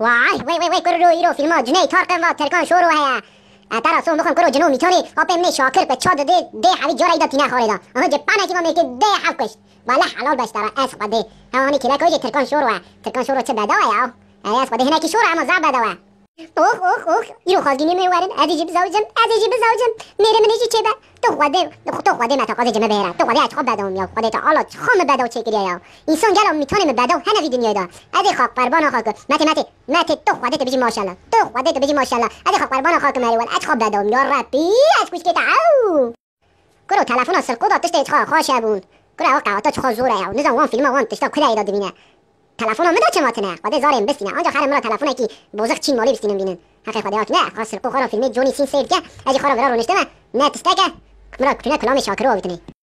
وای وای وای وای کرو ایرو فیلم جنه ترکان و ترکان شورو ها تری سوم مخم کرو جنو میتونی آپه می شاکر به چاد ده ده حوی جورا دا تینا خاره اما جه پانه که میگه ده حل کش بالا حلال باش ترا اس قده همانی کلا کوی ترکان شورو ترکان شورو چه و یا اس قده هنه کی شورو اما زب بداوه اوه اوه اوه ایرو خالدینی می ورن بزاوجم بزوجم عزیزی بزوجم میرم نیجی چه با تو خواده تو خواده متا قاضی جمع بهرا تو خواده اتخاب بدم یا خواده تا آلا خام بدا چه گریه یا انسان گلم میتونیم بدا هنوی دنیای دا عزیز خاک قربان خاک مت مت مت تو خواده تو بجی ماشاءالله تو خواده تو بجی ماشاءالله از خاک قربان خاک مری ول اتخاب بدم یا ربی از کوچ کتا او کرو تلفن اصل قدا تشت اتخاب خوشبون کرو اوقات تا چخو یا وان فیلم وان تشت کلا ایداد بینه تلفن هم چه ماتنه خدا زارم بسینه آنجا خرم مرا تلفن کی بزرگ چین مالی بسینم بینن حق خدا هاک نه خاصر سرکو خرم فیلم جونی سین سیف که اجی خرم را نشته نه تسته که مرا کلامش کلام شاکرو آویتنی